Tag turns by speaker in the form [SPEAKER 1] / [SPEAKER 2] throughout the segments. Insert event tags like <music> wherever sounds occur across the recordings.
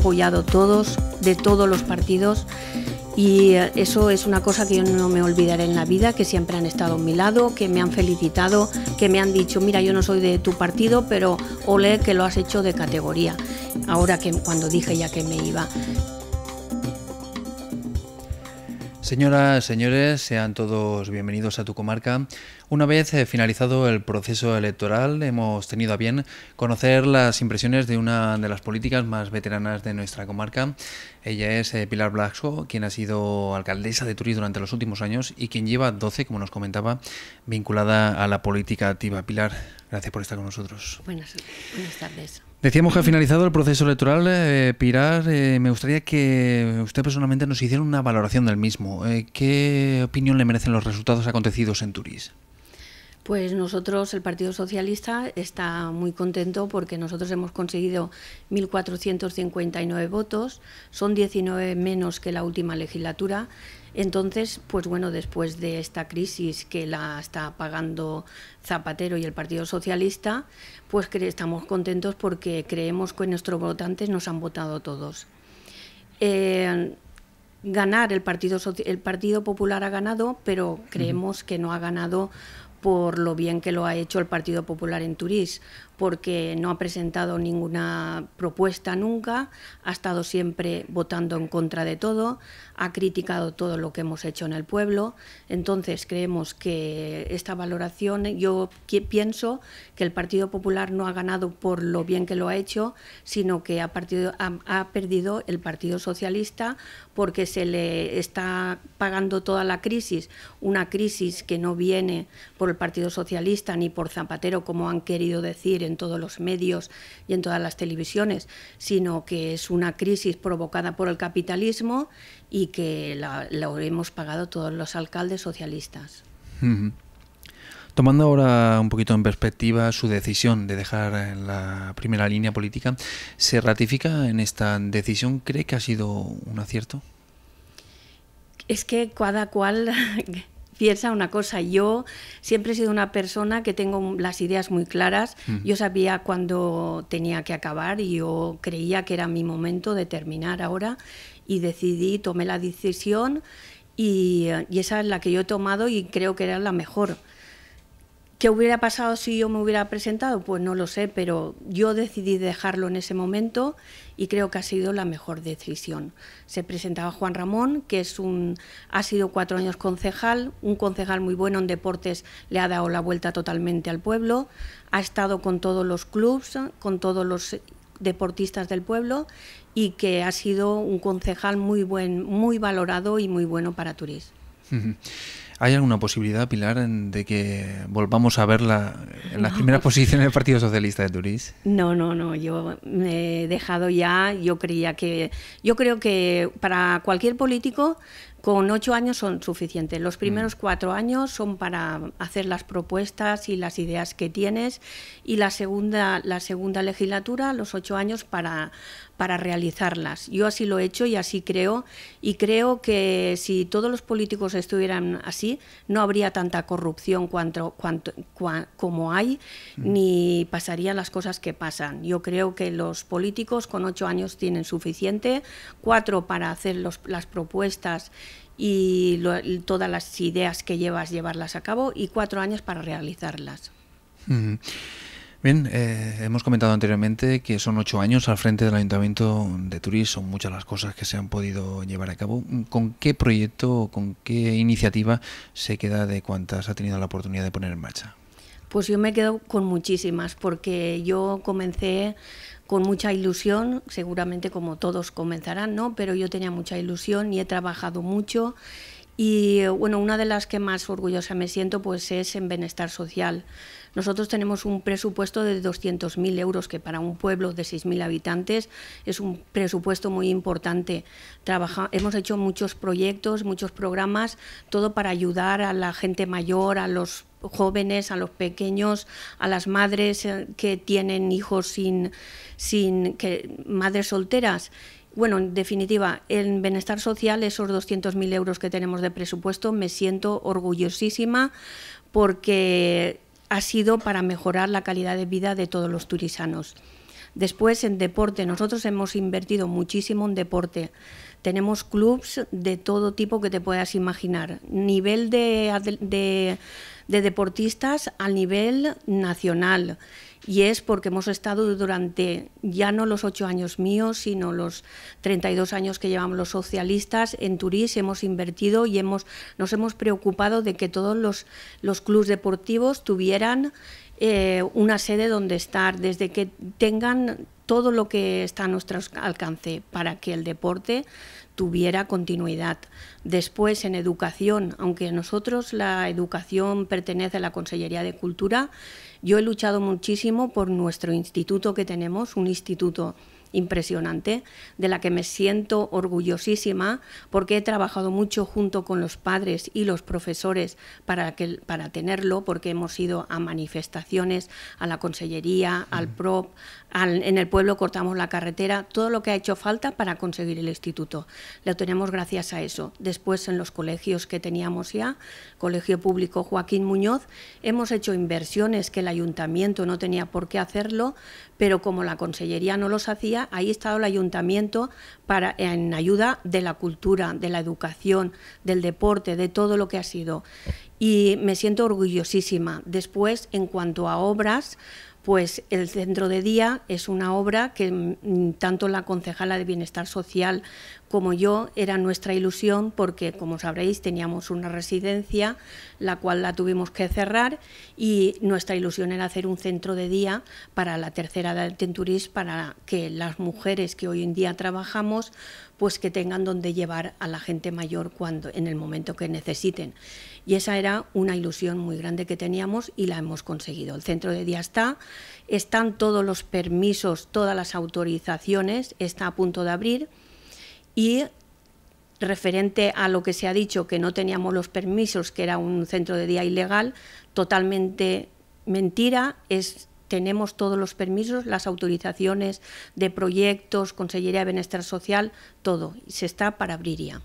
[SPEAKER 1] apoyado todos, de todos los partidos. Y eh, eso es una cosa que yo no me olvidaré en la vida, que siempre han estado a mi lado, que me han felicitado, que me han dicho, mira, yo no soy de tu partido, pero ole que lo has hecho de categoría, ahora que cuando dije ya que me iba.
[SPEAKER 2] Señoras, señores, sean todos bienvenidos a tu comarca. Una vez eh, finalizado el proceso electoral, hemos tenido a bien conocer las impresiones de una de las políticas más veteranas de nuestra comarca. Ella es eh, Pilar Blasco, quien ha sido alcaldesa de Turís durante los últimos años y quien lleva 12, como nos comentaba, vinculada a la política activa. Pilar, Gracias por estar con nosotros.
[SPEAKER 1] Buenas, tardes.
[SPEAKER 2] Decíamos que ha finalizado el proceso electoral. Eh, Pirar. Eh, me gustaría que usted personalmente nos hiciera una valoración del mismo. Eh, ¿Qué opinión le merecen los resultados acontecidos en Turís?
[SPEAKER 1] Pues nosotros, el Partido Socialista, está muy contento porque nosotros hemos conseguido 1.459 votos, son 19 menos que la última legislatura, entonces, pues bueno, después de esta crisis que la está pagando Zapatero y el Partido Socialista, pues estamos contentos porque creemos que nuestros votantes nos han votado todos. Eh, ganar, el Partido, el Partido Popular ha ganado, pero creemos que no ha ganado por lo bien que lo ha hecho el Partido Popular en Turís, porque no ha presentado ninguna propuesta nunca, ha estado siempre votando en contra de todo, ha criticado todo lo que hemos hecho en el pueblo. Entonces creemos que esta valoración, yo pienso que el Partido Popular no ha ganado por lo bien que lo ha hecho, sino que ha, partido, perdido el Partido Socialista porque se le está pagando toda la crisis, una crisis que no viene por el Partido Socialista ni por Zapatero, como han querido decir en todos los medios y en todas las televisiones, sino que es una crisis provocada por el capitalismo y que la, hemos pagado todos los alcaldes socialistas.
[SPEAKER 2] Tomando ahora un poquito en perspectiva su decisión de dejar la primera línea política, ¿se ratifica en esta decisión? ¿Cree que ha sido un acierto?
[SPEAKER 1] Es que cada cual piensa una cosa. Yo siempre he sido una persona que tengo las ideas muy claras. Yo sabía cuándo tenía que acabar y yo creía que era mi momento de terminar ahora y decidí, tomé la decisión y, eh, y esa es la que yo he tomado y creo que era la mejor. ¿Qué hubiera pasado si yo me hubiera presentado? Pues no lo sé, pero yo decidí dejarlo en ese momento y creo que ha sido la mejor decisión. Se presentaba Juan Ramón, que es un, ha sido cuatro años concejal, un concejal muy bueno en deportes, le ha dado la vuelta totalmente al pueblo, ha estado con todos los clubes, con todos los deportistas del pueblo y que ha sido un concejal muy buen, muy valorado y muy bueno para Turís. <laughs>
[SPEAKER 2] ¿Hay alguna posibilidad, Pilar, de que volvamos a verla en las primeras posiciones del Partido Socialista de Turís?
[SPEAKER 1] No, no, no. Yo me he dejado ya. Yo creía que. Yo creo que para cualquier político con ocho años son suficientes. Los mm. primeros cuatro años son para hacer las propuestas y las ideas que tienes y la segunda, la segunda legislatura, los ocho años para, para realizarlas. Yo así lo he hecho y así creo y creo que si todos los políticos estuvieran así no habría tanta corrupción cuanto, cuanto, como hay mm. ni pasarían las cosas que pasan. Yo creo que los políticos con ocho años tienen suficiente, cuatro para hacer los, las propuestas y todas las ideas que llevas, llevarlas a cabo y cuatro años para realizarlas.
[SPEAKER 2] Bien, eh, hemos comentado anteriormente que son ocho años al frente del Ayuntamiento de Turís, son muchas las cosas que se han podido llevar a cabo. ¿Con qué proyecto o con qué iniciativa se queda de cuántas ha tenido la oportunidad de poner en marcha?
[SPEAKER 1] Pues yo me quedo con muchísimas, porque yo comencé con mucha ilusión, seguramente como todos comenzarán, ¿no? Pero yo tenía mucha ilusión y he trabajado mucho. Y bueno, una de las que más orgullosa me siento pues es en bienestar social. Nosotros tenemos un presupuesto de 200.000 euros, que para un pueblo de 6.000 habitantes es un presupuesto muy importante. hemos hecho muchos proyectos, muchos programas, todo para ayudar a la gente mayor, a los jóvenes, a los pequeños, a las madres eh, que tienen hijos sin, sin que, madres solteras. Bueno, en definitiva, en Bienestar Social, esos 200.000 euros que tenemos de presupuesto, me siento orgullosísima porque ha sido para mejorar la calidad de vida de todos los turisanos. Después, en deporte, nosotros hemos invertido muchísimo en deporte. Tenemos clubs de todo tipo que te puedas imaginar. Nivel de, deportistas a nivel nacional y es porque hemos estado durante ya no los ocho años míos, sino los 32 años que llevamos los socialistas en Turís, hemos invertido y hemos, nos hemos preocupado de que todos los, los clubes deportivos tuvieran eh, una sede donde estar, desde que tengan todo lo que está a nuestro alcance para que el deporte tuviera continuidad. Después, en educación, aunque nosotros la educación pertenece a la Consellería de Cultura, yo he luchado muchísimo por nuestro instituto que tenemos, un instituto impresionante, de la que me siento orgullosísima porque he trabajado mucho junto con los padres y los profesores para, que, para tenerlo, porque hemos ido a manifestaciones, a la consellería, al PROP, en el pueblo cortamos la carretera, todo lo que ha hecho falta para conseguir el instituto. Lo tenemos gracias a eso. Después en los colegios que teníamos ya, Colegio Público Joaquín Muñoz, hemos hecho inversiones que el ayuntamiento no tenía por qué hacerlo, pero como la consellería no los hacía, ahí ha estado el ayuntamiento para, en ayuda de la cultura, de la educación, del deporte, de todo lo que ha sido. Y me siento orgullosísima. Después, en cuanto a obras, pues El Centro de Día es una obra que mm, tanto la concejala de Bienestar Social como yo era nuestra ilusión porque, como sabréis, teníamos una residencia, la cual la tuvimos que cerrar y nuestra ilusión era hacer un centro de día para la tercera edad tenturis para que las mujeres que hoy en día trabajamos pues que tengan donde llevar a la gente mayor cuando en el momento que necesiten. Y esa era una ilusión muy grande que teníamos y la hemos conseguido. El centro de día está, están todos los permisos, todas las autorizaciones, está a punto de abrir y referente a lo que se ha dicho, que no teníamos los permisos, que era un centro de día ilegal, totalmente mentira, es tenemos todos los permisos, las autorizaciones de proyectos, Consellería de Bienestar Social, todo, se está para abrir ya.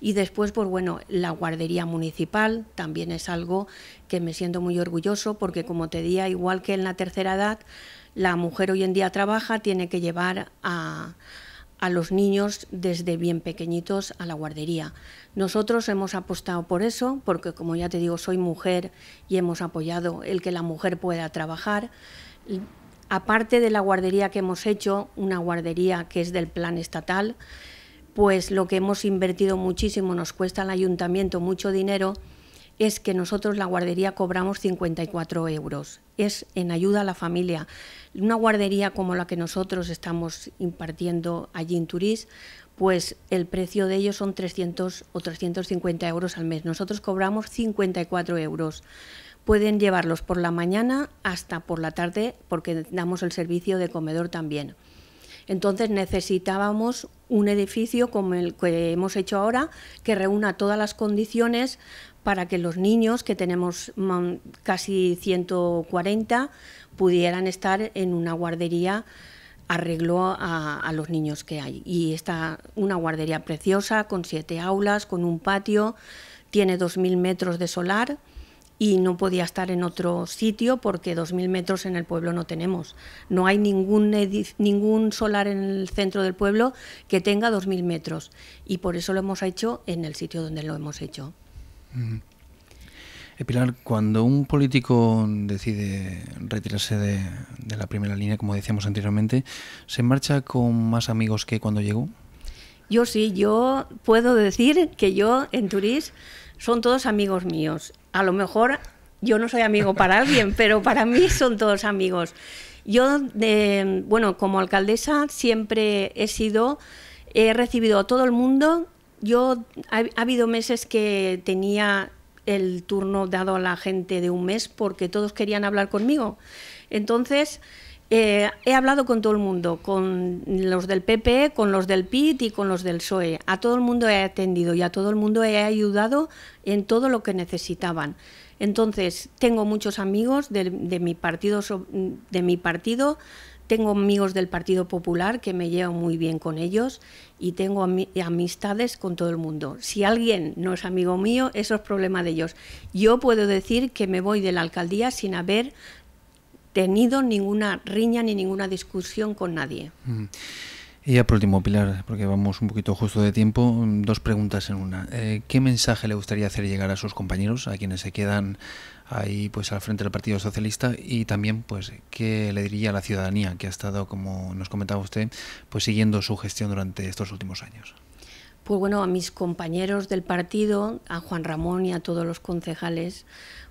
[SPEAKER 1] Y después, pues bueno, la guardería municipal también es algo que me siento muy orgulloso porque, como te decía, igual que en la tercera edad, la mujer hoy en día trabaja, tiene que llevar a, a los niños desde bien pequeñitos a la guardería. Nosotros hemos apostado por eso, porque como ya te digo, soy mujer y hemos apoyado el que la mujer pueda trabajar. Aparte de la guardería que hemos hecho, una guardería que es del plan estatal, pues lo que hemos invertido muchísimo nos cuesta al ayuntamiento mucho dinero, es que nosotros la guardería cobramos 54 euros. Es en ayuda a la familia. Una guardería como la que nosotros estamos impartiendo allí en Turís, pues el precio de ellos son 300 o 350 euros al mes. Nosotros cobramos 54 euros. Pueden llevarlos por la mañana hasta por la tarde porque damos el servicio de comedor también. Entonces necesitábamos un edificio como el que hemos hecho ahora que reúna todas las condiciones para que los niños, que tenemos mm, casi 140, pudieran estar en una guardería arregló a, los niños que hay. Y está una guardería preciosa, con siete aulas, con un patio, tiene 2.000 metros de solar y no podía estar en otro sitio porque 2.000 metros en el pueblo no tenemos. No hay ningún, ningún solar en el centro del pueblo que tenga 2.000 metros y por eso lo hemos hecho en el sitio donde lo hemos hecho.
[SPEAKER 2] Eh, Pilar, cuando un político decide retirarse de, la primera línea, como decíamos anteriormente, ¿se marcha con más amigos que cuando llegó?
[SPEAKER 1] Yo sí, yo puedo decir que yo en Turís son todos amigos míos. A lo mejor yo no soy amigo para <laughs> alguien, pero para mí son todos amigos. Yo, bueno, como alcaldesa siempre he sido, he recibido a todo el mundo yo ha, habido meses que tenía el turno dado a la gente de un mes porque todos querían hablar conmigo. Entonces, eh, he hablado con todo el mundo, con los del PP, con los del PIT y con los del PSOE. A todo el mundo he atendido y a todo el mundo he ayudado en todo lo que necesitaban. Entonces, tengo muchos amigos de, mi, partido, de mi partido tengo amigos del Partido Popular que me llevo muy bien con ellos y tengo amistades con todo el mundo. Si alguien no es amigo mío, eso es problema de ellos. Yo puedo decir que me voy de la alcaldía sin haber tenido ninguna riña ni ninguna discusión con nadie.
[SPEAKER 2] Mm. Y ya por último, Pilar, porque vamos un poquito justo de tiempo, mm, dos preguntas en una. Eh, ¿Qué mensaje le gustaría hacer llegar a sus compañeros, a quienes se quedan ahí pues al frente del Partido Socialista y también pues qué le diría a la ciudadanía que ha estado, como nos comentaba usted, pues siguiendo su gestión durante estos últimos años.
[SPEAKER 1] Pues bueno, a mis compañeros del partido, a Juan Ramón y a todos los concejales,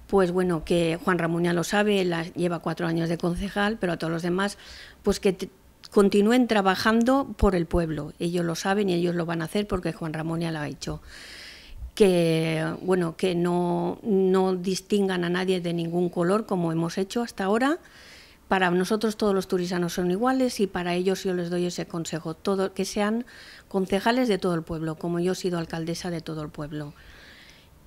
[SPEAKER 1] pues bueno, que Juan Ramón ya lo sabe, la, lleva cuatro años de concejal, pero a todos los demás, pues que continúen trabajando por el pueblo. Ellos lo saben y ellos lo van a hacer porque Juan Ramón ya lo ha hecho que, bueno, que no, no distingan a nadie de ningún color como hemos hecho hasta ahora. Para nosotros todos los turisanos son iguales y para ellos yo les doy ese consejo, todo, que sean concejales de todo el pueblo, como yo he sido alcaldesa de todo el pueblo.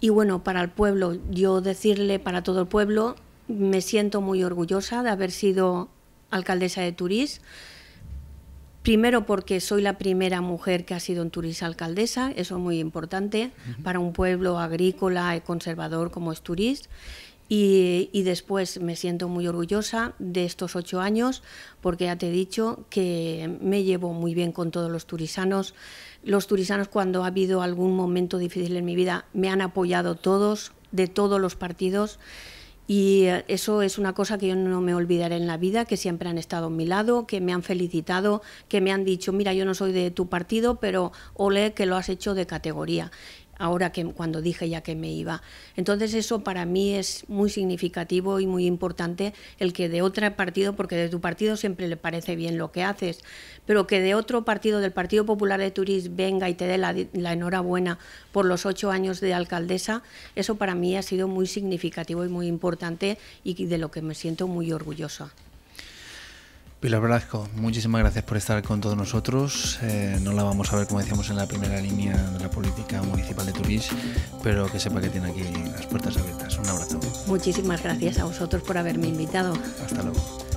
[SPEAKER 1] Y bueno, para el pueblo, yo decirle para todo el pueblo, me siento muy orgullosa de haber sido alcaldesa de Turís Primero porque soy la primera mujer que ha sido en turista alcaldesa, eso es muy importante para un pueblo agrícola y conservador como es Turís, Y, y, después me siento muy orgullosa de estos ocho años porque ya te he dicho que me llevo muy bien con todos los turisanos. Los turisanos cuando ha habido algún momento difícil en mi vida me han apoyado todos, de todos los partidos. Y eso es una cosa que yo no me olvidaré en la vida, que siempre han estado a mi lado, que me han felicitado, que me han dicho, mira, yo no soy de tu partido, pero ole que lo has hecho de categoría ahora que cuando dije ya que me iba. Entonces eso para mí es muy significativo y muy importante el que de otro partido, porque de tu partido siempre le parece bien lo que haces, pero que de otro partido, del Partido Popular de Turís, venga y te dé la, la enhorabuena por los ocho años de alcaldesa, eso para mí ha sido muy significativo y muy importante y de lo que me siento muy orgullosa.
[SPEAKER 2] Pilar Velasco, muchísimas gracias por estar con todos nosotros. Eh, no la vamos a ver, como decíamos, en la primera línea de la política municipal de Turís, pero que sepa que tiene aquí las puertas abiertas. Un abrazo.
[SPEAKER 1] Muchísimas gracias a vosotros por haberme invitado. Hasta luego.